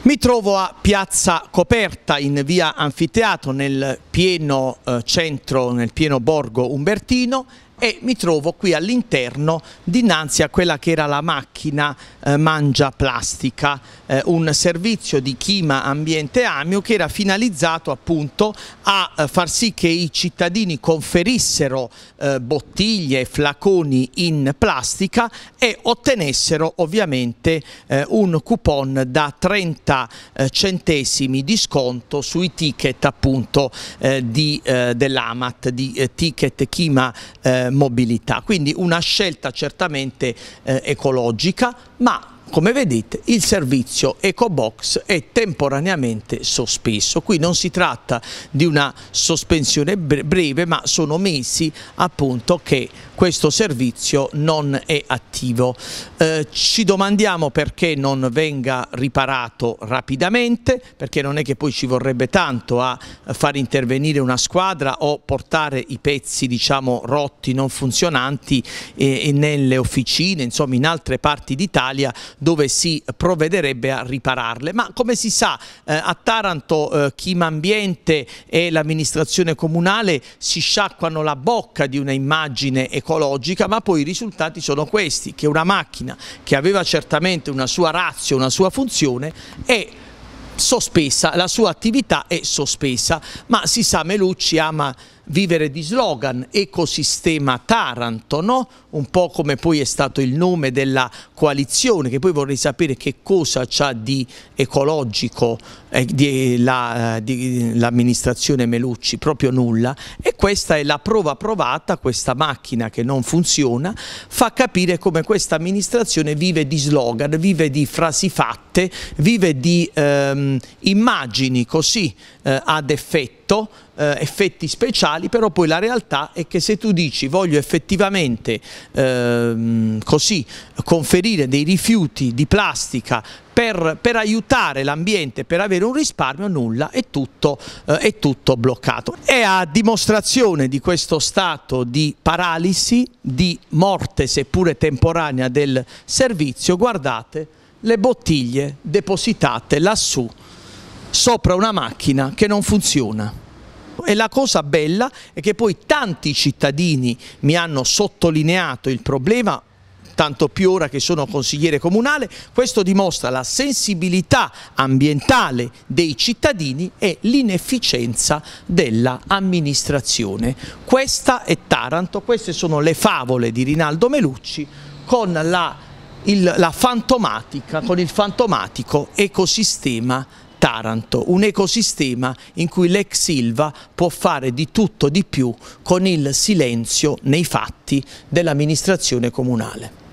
Mi trovo a Piazza Coperta in via Anfiteatro nel pieno, eh, centro, nel pieno borgo Umbertino e mi trovo qui all'interno dinanzi a quella che era la macchina eh, Mangia Plastica, eh, un servizio di Chima Ambiente Amio che era finalizzato appunto a eh, far sì che i cittadini conferissero eh, bottiglie e flaconi in plastica e ottenessero ovviamente eh, un coupon da 30 eh, centesimi di sconto sui ticket appunto dell'AMAT, di ticket Chima eh, eh, mobilità. Quindi una scelta certamente eh, ecologica, ma come vedete il servizio EcoBox è temporaneamente sospeso. Qui non si tratta di una sospensione breve ma sono mesi appunto che questo servizio non è attivo. Eh, ci domandiamo perché non venga riparato rapidamente, perché non è che poi ci vorrebbe tanto a far intervenire una squadra o portare i pezzi diciamo, rotti, non funzionanti eh, nelle officine, insomma in altre parti d'Italia dove si provvederebbe a ripararle. Ma come si sa eh, a Taranto eh, Chima Ambiente e l'amministrazione comunale si sciacquano la bocca di una immagine economica ecologica, ma poi i risultati sono questi, che una macchina che aveva certamente una sua razza, una sua funzione, è sospesa, la sua attività è sospesa, ma si sa Melucci ama vivere di slogan ecosistema Taranto, no? un po' come poi è stato il nome della coalizione, che poi vorrei sapere che cosa c'ha di ecologico eh, di, la, eh, l'amministrazione Melucci, proprio nulla. E questa è la prova provata, questa macchina che non funziona, fa capire come questa amministrazione vive di slogan, vive di frasi fatte, vive di ehm, immagini così eh, ad effetto, eh, effetti speciali mentali, però poi la realtà è che se tu dici voglio effettivamente ehm, così conferire dei rifiuti di plastica per, per, aiutare l'ambiente, per avere un risparmio, nulla, è tutto, eh, è tutto, bloccato. È a dimostrazione di questo stato di paralisi, di morte seppure temporanea del servizio, guardate le bottiglie depositate lassù sopra una macchina che non funziona e la cosa bella è che poi tanti cittadini mi hanno sottolineato il problema tanto più ora che sono consigliere comunale, questo dimostra la sensibilità ambientale dei cittadini e l'inefficienza dell'amministrazione. Questa è Taranto, queste sono le favole di Rinaldo Melucci con la, il, la fantomatica, con il fantomatico ecosistema Taranto, un ecosistema in cui l'ex Silva può fare di tutto di più con il silenzio nei fatti dell'amministrazione comunale.